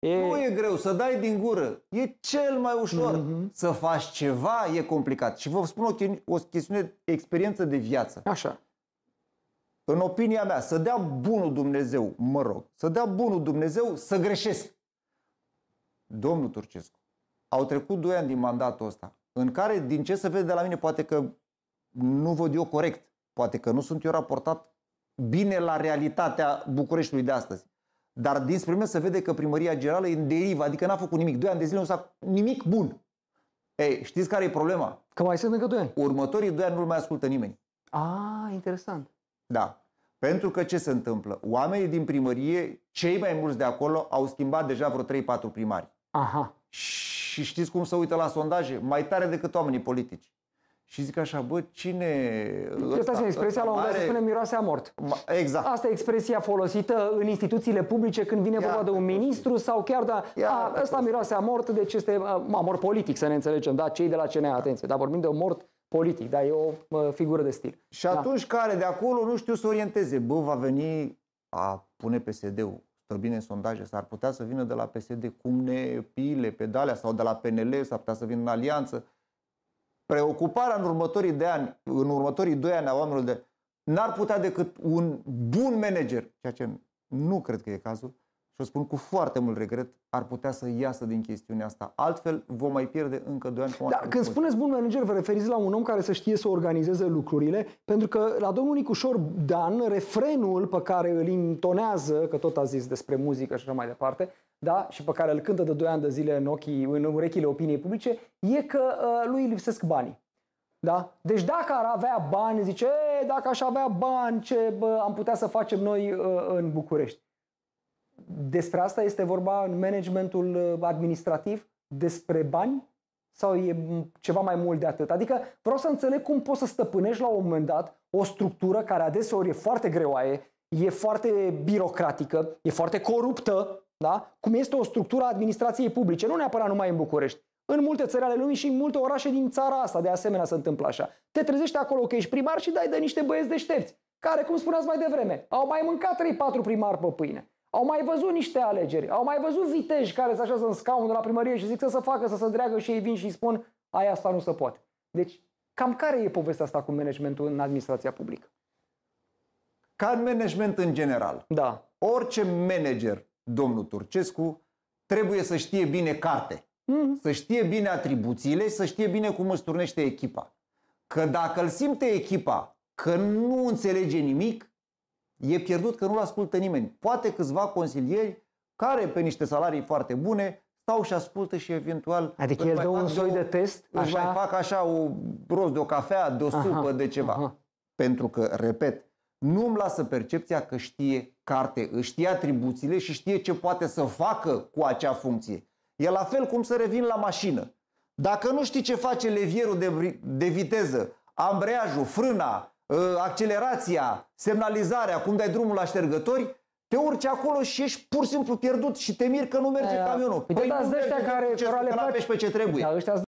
E... Nu e greu să dai din gură. E cel mai ușor. Mm-hmm. Să faci ceva e complicat. Și vă spun o, ch- o chestiune experiență de viață. Așa. În opinia mea, să dea bunul Dumnezeu, mă rog, să dea bunul Dumnezeu să greșesc. Domnul Turcescu, au trecut 2 ani din mandatul ăsta, în care, din ce se vede de la mine, poate că nu văd eu corect, poate că nu sunt eu raportat bine la realitatea Bucureștiului de astăzi. Dar din mine se vede că primăria generală e în derivă, adică n-a făcut nimic. Doi ani de zile nu s-a nimic bun. Ei, știți care e problema? Că mai sunt încă doi ani. Următorii doi ani nu mai ascultă nimeni. Ah, interesant. Da. Pentru că ce se întâmplă? Oamenii din primărie, cei mai mulți de acolo, au schimbat deja vreo 3-4 primari. Aha. Și știți cum se uită la sondaje? Mai tare decât oamenii politici. Și zic așa, bă, cine... Asta este expresia la un dat, se spune miroase a mort. Exact. Asta e expresia folosită în instituțiile publice când vine vorba de un ministru sau chiar da, asta ăsta da. miroase a mort, deci este a, mort politic, să ne înțelegem, da, cei de la CNA, atenție, dar vorbim de un mort politic, da, e o mă, figură de stil. Și da. atunci care de acolo nu știu să orienteze, bă, va veni a pune PSD-ul, stă bine în sondaje, s-ar putea să vină de la PSD cum ne pile, pedalea sau de la PNL, s-ar putea să vină în alianță Preocuparea în următorii, de ani, în următorii doi ani a oamenilor de n-ar putea decât un bun manager, ceea ce nu cred că e cazul, o spun cu foarte mult regret, ar putea să iasă din chestiunea asta. Altfel vom mai pierde încă 2 ani. Da, când spuneți bun manager, vă referiți la un om care să știe să organizeze lucrurile, pentru că la domnul Nicușor Dan, refrenul pe care îl intonează, că tot a zis despre muzică și așa mai departe, da, și pe care îl cântă de 2 ani de zile în, ochii, în urechile opiniei publice, e că uh, lui lipsesc banii. Da? Deci dacă ar avea bani, zice, dacă aș avea bani, ce bă, am putea să facem noi uh, în București despre asta este vorba în managementul uh, administrativ? Despre bani? Sau e ceva mai mult de atât? Adică vreau să înțeleg cum poți să stăpânești la un moment dat o structură care adeseori e foarte greoaie, e foarte birocratică, e foarte coruptă, da? cum este o structură a administrației publice, nu neapărat numai în București. În multe țări ale lumii și în multe orașe din țara asta, de asemenea, se întâmplă așa. Te trezești acolo că ești primar și dai de niște băieți deștepți, care, cum spuneați mai devreme, au mai mâncat 3-4 primari pe pâine. Au mai văzut niște alegeri, au mai văzut viteji care se așează în scaun de la primărie și zic să se facă, să se dreagă și ei vin și îi spun aia asta nu se poate. Deci, cam care e povestea asta cu managementul în administrația publică? Ca în management în general. Da. Orice manager, domnul Turcescu, trebuie să știe bine carte. Mm-hmm. Să știe bine atribuțiile, să știe bine cum îți turnește echipa. Că dacă îl simte echipa că nu înțelege nimic, e pierdut că nu-l ascultă nimeni. Poate câțiva consilieri care pe niște salarii foarte bune stau și ascultă și eventual... Adică el dă un soi de test? Așa? Își mai fac așa o roz de o cafea, de o aha, supă, de ceva. Aha. Pentru că, repet, nu îmi lasă percepția că știe carte, știe atribuțiile și știe ce poate să facă cu acea funcție. E la fel cum să revin la mașină. Dacă nu știi ce face levierul de, de viteză, ambreiajul, frâna, Ă, accelerația, semnalizarea, cum dai drumul la ștergători, te urci acolo și ești pur și simplu pierdut și te miri că nu merge camionul. Păi, păi da, nu merge, care, nu care le place. pe ce trebuie. Da,